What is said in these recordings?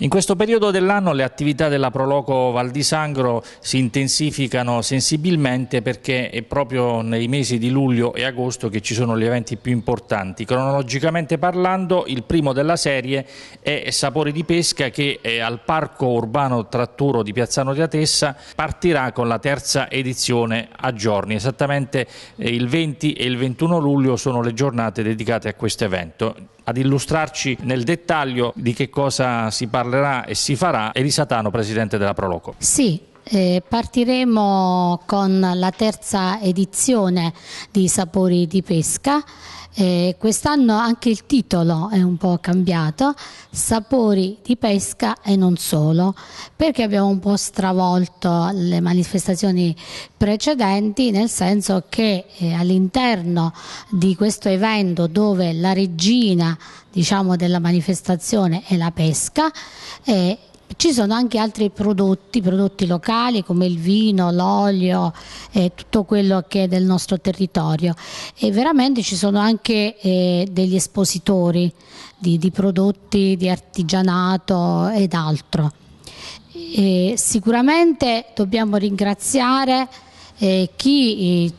In questo periodo dell'anno le attività della Proloco Val di Sangro si intensificano sensibilmente perché è proprio nei mesi di luglio e agosto che ci sono gli eventi più importanti. Cronologicamente parlando, il primo della serie è Sapore di Pesca che al Parco Urbano Tratturo di Piazzano di Atessa partirà con la terza edizione a giorni. Esattamente eh, il 20 e il 21 luglio sono le giornate dedicate a questo evento ad illustrarci nel dettaglio di che cosa si parlerà e si farà Elisatano, presidente della Proloco. Sì, eh, partiremo con la terza edizione di Sapori di Pesca. Eh, Quest'anno anche il titolo è un po' cambiato, Sapori di pesca e non solo, perché abbiamo un po' stravolto le manifestazioni precedenti, nel senso che eh, all'interno di questo evento dove la regina diciamo, della manifestazione è la pesca, eh, ci sono anche altri prodotti, prodotti locali come il vino, l'olio eh, tutto quello che è del nostro territorio e veramente ci sono anche eh, degli espositori di, di, prodotti di artigianato ed altro. E sicuramente dobbiamo ringraziare eh, chi eh,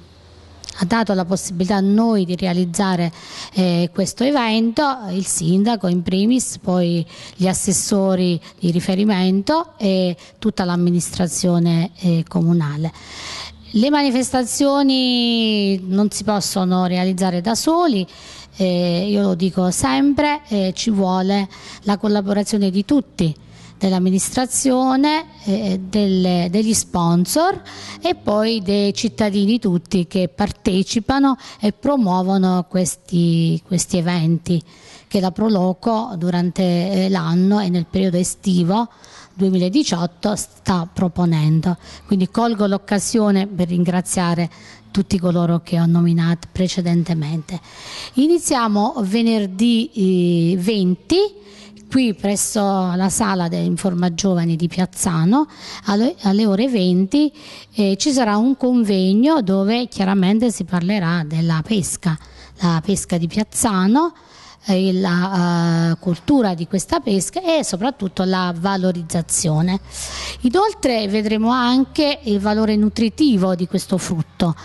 ha dato la possibilità a noi di realizzare eh, questo evento, il sindaco in primis, poi gli assessori di riferimento e tutta l'amministrazione eh, comunale. Le manifestazioni non si possono realizzare da soli, eh, io lo dico sempre, eh, ci vuole la collaborazione di tutti dell'amministrazione, eh, delle, degli sponsor e poi dei cittadini tutti che partecipano e promuovono questi, questi eventi che la Proloco durante eh, l'anno e nel periodo estivo 2018 sta proponendo. Quindi colgo l'occasione per ringraziare tutti coloro che ho nominato precedentemente. Iniziamo venerdì 20 eh, qui presso la sala dell'Informa Giovani di Piazzano alle ore 20 eh, ci sarà un convegno dove chiaramente si parlerà della pesca, la pesca di Piazzano eh, la eh, cultura di questa pesca e soprattutto la valorizzazione. Inoltre vedremo anche il valore nutritivo di questo frutto,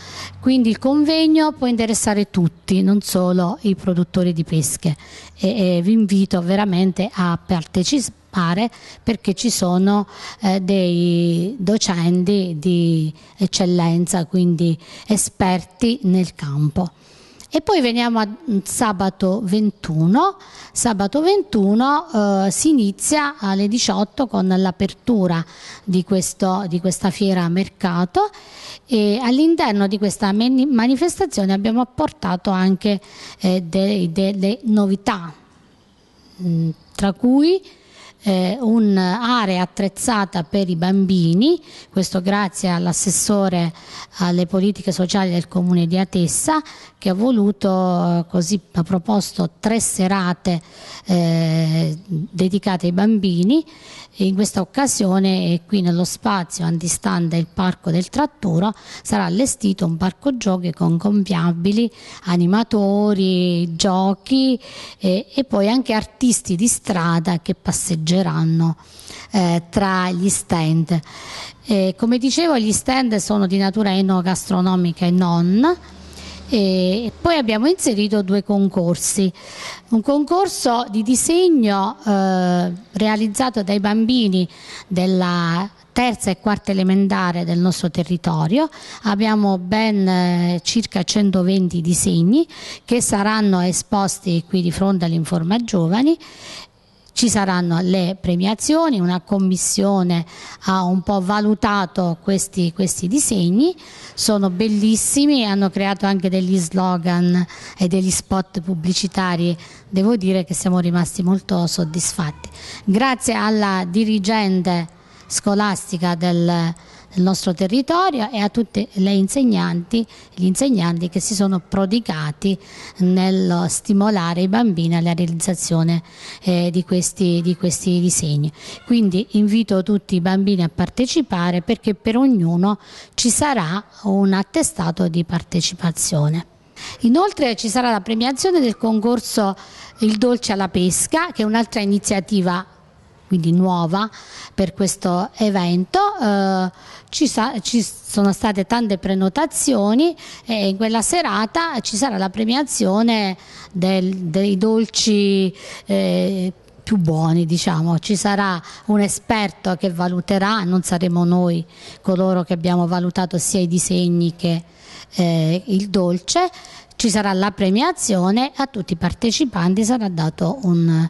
quindi il convegno può interessare tutti, non solo i produttori di pesche e, e vi invito veramente a partecipare perché ci sono eh, dei docenti di eccellenza, quindi esperti nel campo. E poi veniamo a sabato 21, sabato 21 eh, si inizia alle 18 con l'apertura di, di, questa fiera a mercato e all'interno di questa manifestazione abbiamo apportato anche eh, delle de, novità, mh, mm, tra cui eh, un'area attrezzata per i bambini, questo grazie all'assessore alle politiche sociali del comune di Atessa che ha voluto, eh, così ha proposto tre serate eh, dedicate ai bambini in questa occasione qui nello spazio antistante il parco del tratturo sarà allestito un parco giochi con compiabili, animatori, giochi eh, e poi anche artisti di strada che passeggiano viaggeranno eh, tra gli stand. Eh, come dicevo gli stand sono di natura enogastronomica e non. E poi abbiamo inserito due concorsi, un concorso di disegno eh, realizzato dai bambini della terza e quarta elementare del nostro territorio, abbiamo ben eh, circa 120 disegni che saranno esposti qui di fronte all'Informa Giovani ci saranno le premiazioni, una commissione ha un po' valutato questi, questi disegni, sono bellissimi, hanno creato anche degli slogan e degli spot pubblicitari, devo dire che siamo rimasti molto soddisfatti. Grazie alla dirigente scolastica del del nostro territorio e a tutte le insegnanti, gli insegnanti che si sono prodigati nel stimolare i bambini alla realizzazione eh, di, questi, di questi disegni. Quindi invito tutti i bambini a partecipare perché per ognuno ci sarà un attestato di partecipazione. Inoltre ci sarà la premiazione del concorso Il dolce alla pesca, che è un'altra iniziativa quindi nuova per questo evento. Eh, ci, sa, ci, sono state tante prenotazioni e in quella serata ci sarà la premiazione del, dei dolci. Eh, più buoni, diciamo. Ci sarà un esperto che valuterà, non saremo noi coloro che abbiamo valutato sia i disegni che eh, il dolce ci sarà la premiazione, a tutti i partecipanti sarà dato un,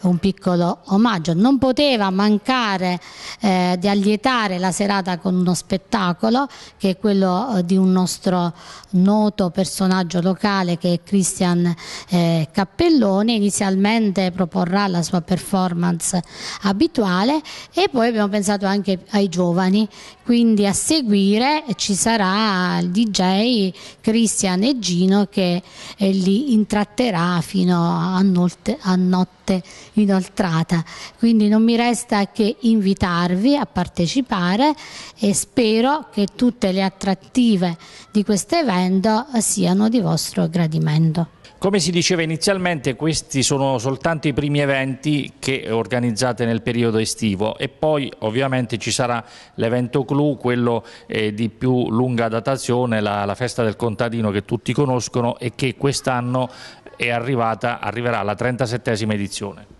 un piccolo omaggio. Non poteva mancare eh, di allietare la serata con uno spettacolo che è quello eh, di un nostro noto personaggio locale che è Cristian eh, Cappelloni, inizialmente proporrà la sua performance abituale e poi abbiamo pensato anche ai giovani, quindi a seguire ci sarà il DJ Cristian e Gino che eh, li intratterà fino a, notte, a notte inoltrata. Quindi non mi resta che invitarvi a partecipare e spero che tutte le attrattive di questo evento siano di vostro gradimento. Come si diceva inizialmente, questi sono soltanto i primi eventi che organizzate nel periodo estivo e poi ovviamente ci sarà l'evento clou, quello eh, di più lunga datazione, la, la, festa del contadino che tutti conoscono e che quest'anno è arriverà alla 37esima edizione.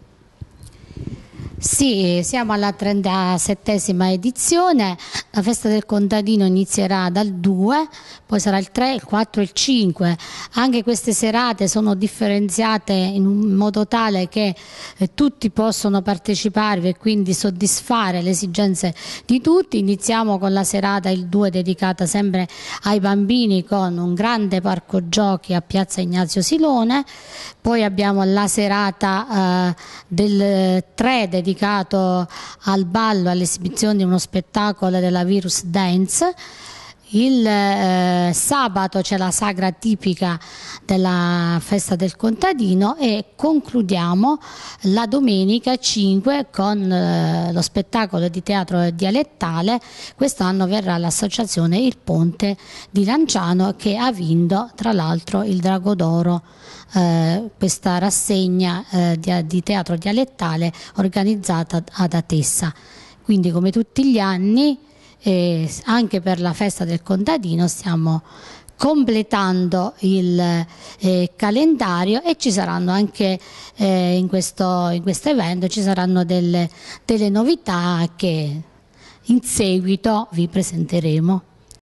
Sì, siamo alla 37 edizione, la festa del contadino inizierà dal 2, poi sarà il 3, il 4 e il 5. Anche queste serate sono differenziate in modo tale che eh, tutti possono parteciparvi e quindi soddisfare le esigenze di tutti. Iniziamo con la serata il 2 dedicata sempre ai bambini con un grande parco giochi a Piazza Ignazio Silone, poi abbiamo la serata eh, del 3 eh, dedicata dedicato al ballo, all'esibizione di uno spettacolo della Virus Dance il eh, sabato c'è la sagra tipica della festa del contadino e concludiamo la domenica 5 con eh, lo spettacolo di teatro dialettale. Quest'anno verrà l'associazione Il Ponte di Lanciano che ha vinto tra l'altro il Drago d'Oro, eh, questa rassegna eh, di, di teatro dialettale organizzata ad Atessa. Quindi come tutti gli anni e anche per la festa del contadino stiamo completando il eh, calendario e ci saranno anche eh, in, questo, in questo evento ci saranno delle, delle novità che in seguito vi presenteremo.